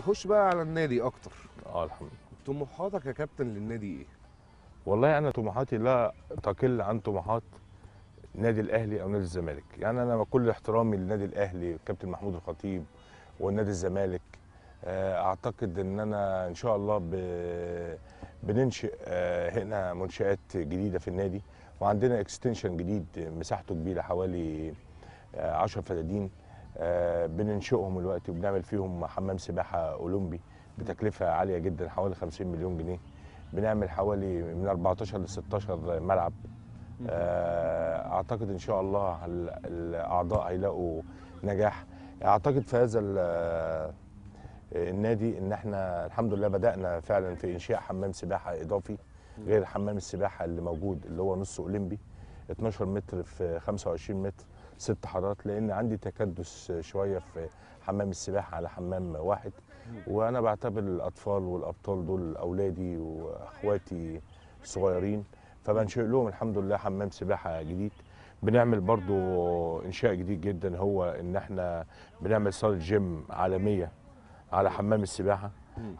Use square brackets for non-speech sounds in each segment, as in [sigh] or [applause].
نخش بقى على النادي اكتر اه الحمد لله طموحاتك يا كابتن للنادي ايه؟ والله انا طموحاتي لا تقل عن طموحات نادي الاهلي او نادي الزمالك يعني انا كل احترامي للنادي الاهلي كابتن محمود الخطيب والنادي الزمالك آه، اعتقد ان انا ان شاء الله ب... بننشئ آه، هنا منشات جديده في النادي وعندنا اكستنشن جديد مساحته كبيره حوالي 10 آه، فدادين آه، بننشئهم دلوقتي وبنعمل فيهم حمام سباحه اولمبي بتكلفه عاليه جدا حوالي 50 مليون جنيه بنعمل حوالي من 14 ل 16 ملعب آه، اعتقد ان شاء الله الاعضاء هيلاقوا نجاح اعتقد في هذا آه، النادي ان احنا الحمد لله بدانا فعلا في انشاء حمام سباحه اضافي غير حمام السباحه اللي موجود اللي هو نص اولمبي 12 متر في 25 متر ست حارات لان عندي تكدس شويه في حمام السباحه على حمام واحد وانا بعتبر الاطفال والابطال دول اولادي واخواتي الصغيرين فبنشئ لهم الحمد لله حمام سباحه جديد بنعمل برضو انشاء جديد جدا هو ان احنا بنعمل صاله جيم عالميه على حمام السباحه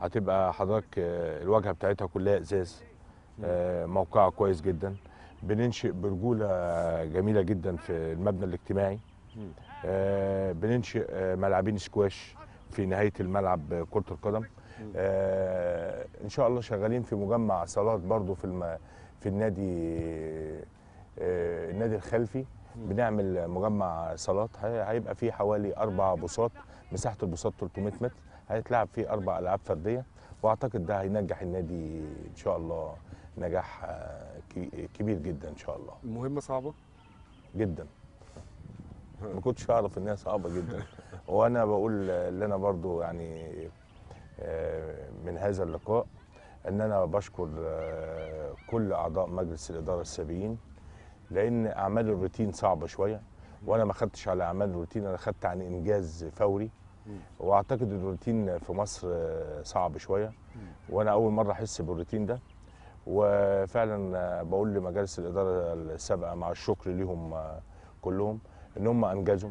هتبقى حضرتك الواجهه بتاعتها كلها ازاز آه، موقعها كويس جدا بننشئ برجوله جميله جدا في المبنى الاجتماعي آه، بننشئ آه، ملعبين سكواش في نهايه الملعب كره القدم آه، ان شاء الله شغالين في مجمع صالات برضو في الم... في النادي النادي الخلفي بنعمل مجمع صالات هيبقى فيه حوالي اربع بوصات مساحه البوصات 300 متر هيتلعب فيه اربع العاب فرديه واعتقد ده هينجح النادي ان شاء الله نجاح آه، كبير جدا ان شاء الله المهمه صعبه جدا ما كنتش اعرف انها صعبه جدا [laughs] وانا بقول اللي انا برضو يعني آه، من هذا اللقاء ان انا بشكر آه، كل اعضاء مجلس الاداره السابقين لان اعمال الروتين صعبه شويه وانا ما خدتش على اعمال الروتين انا خدت عن انجاز فوري واعتقد الروتين في مصر صعب شويه وانا اول مره احس بالروتين ده وفعلا آه، بقول لمجالس الاداره السابقه مع الشكر ليهم آه، كلهم ان هم انجزوا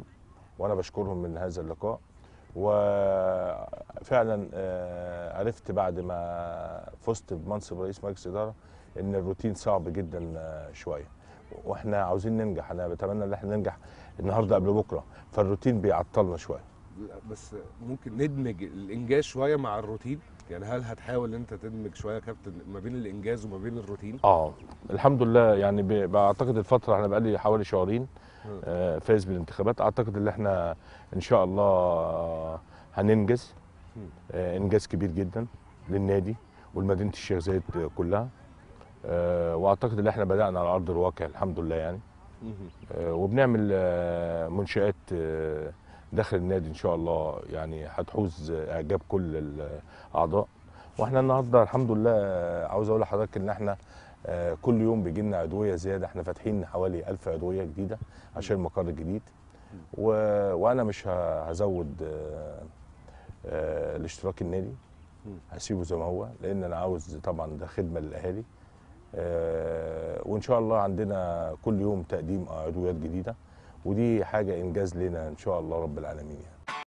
وانا بشكرهم من هذا اللقاء وفعلا آه، عرفت بعد ما فزت بمنصب رئيس مجلس اداره ان الروتين صعب جدا شويه واحنا عاوزين ننجح انا بتمنى ان احنا ننجح النهارده قبل بكره فالروتين بيعطلنا شويه بس ممكن ندمج الانجاز شويه مع الروتين يعني هل هتحاول انت تدمج شويه كابتن ما بين الانجاز وما بين الروتين اه الحمد لله يعني بعتقد الفتره احنا بقالي حوالي شهرين آه فايز بالانتخابات اعتقد ان احنا ان شاء الله هننجز آه انجاز كبير جدا للنادي ولمدينه الشيخ زايد كلها آه واعتقد ان احنا بدانا على ارض الواقع الحمد لله يعني آه، وبنعمل آه، منشات آه، داخل النادي ان شاء الله يعني هتحوز اعجاب كل الاعضاء واحنا النهارده الحمد لله عاوز اقول لحضرتك ان احنا آه، كل يوم بيجي لنا عضويه زياده احنا فاتحين حوالي 1000 عضويه جديده عشان المقر الجديد و... وانا مش هزود آه، آه، الاشتراك النادي هسيبه زي ما هو لان انا عاوز طبعا ده خدمه للاهالي وان شاء الله عندنا كل يوم تقديم عضويات جديده ودي حاجه انجاز لنا ان شاء الله رب العالمين يعني.